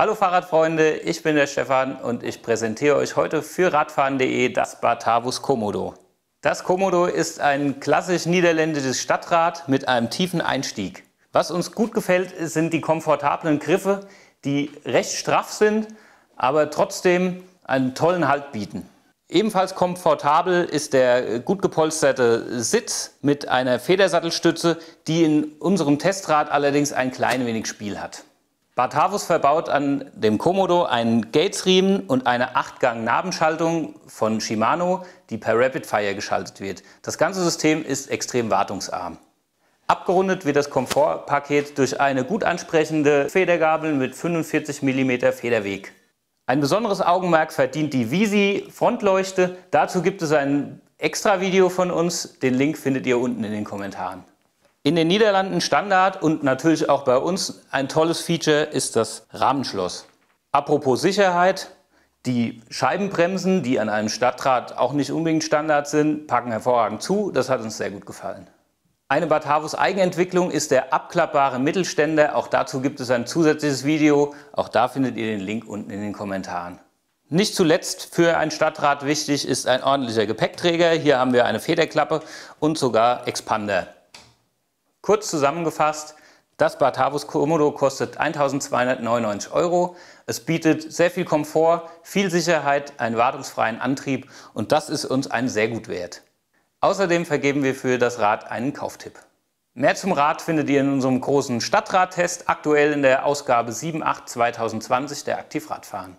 Hallo Fahrradfreunde, ich bin der Stefan und ich präsentiere euch heute für Radfahren.de das Batavus Komodo. Das Komodo ist ein klassisch niederländisches Stadtrad mit einem tiefen Einstieg. Was uns gut gefällt, sind die komfortablen Griffe, die recht straff sind, aber trotzdem einen tollen Halt bieten. Ebenfalls komfortabel ist der gut gepolsterte Sitz mit einer Federsattelstütze, die in unserem Testrad allerdings ein klein wenig Spiel hat. Bad verbaut an dem Komodo einen Gatesriemen und eine 8-Gang-Nabenschaltung von Shimano, die per Rapid Fire geschaltet wird. Das ganze System ist extrem wartungsarm. Abgerundet wird das Komfortpaket durch eine gut ansprechende Federgabel mit 45 mm Federweg. Ein besonderes Augenmerk verdient die Visi Frontleuchte. Dazu gibt es ein extra Video von uns. Den Link findet ihr unten in den Kommentaren in den Niederlanden Standard und natürlich auch bei uns ein tolles Feature ist das Rahmenschloss. Apropos Sicherheit, die Scheibenbremsen, die an einem Stadtrad auch nicht unbedingt Standard sind, packen hervorragend zu. Das hat uns sehr gut gefallen. Eine Batavus Eigenentwicklung ist der abklappbare Mittelständer. Auch dazu gibt es ein zusätzliches Video. Auch da findet ihr den Link unten in den Kommentaren. Nicht zuletzt für ein Stadtrad wichtig ist ein ordentlicher Gepäckträger. Hier haben wir eine Federklappe und sogar Expander. Kurz zusammengefasst, das Batavus Havus Komodo kostet 1299 Euro. Es bietet sehr viel Komfort, viel Sicherheit, einen wartungsfreien Antrieb und das ist uns ein sehr gut wert. Außerdem vergeben wir für das Rad einen Kauftipp. Mehr zum Rad findet ihr in unserem großen Stadtradtest, aktuell in der Ausgabe 7.8 2020 der Aktivradfahren.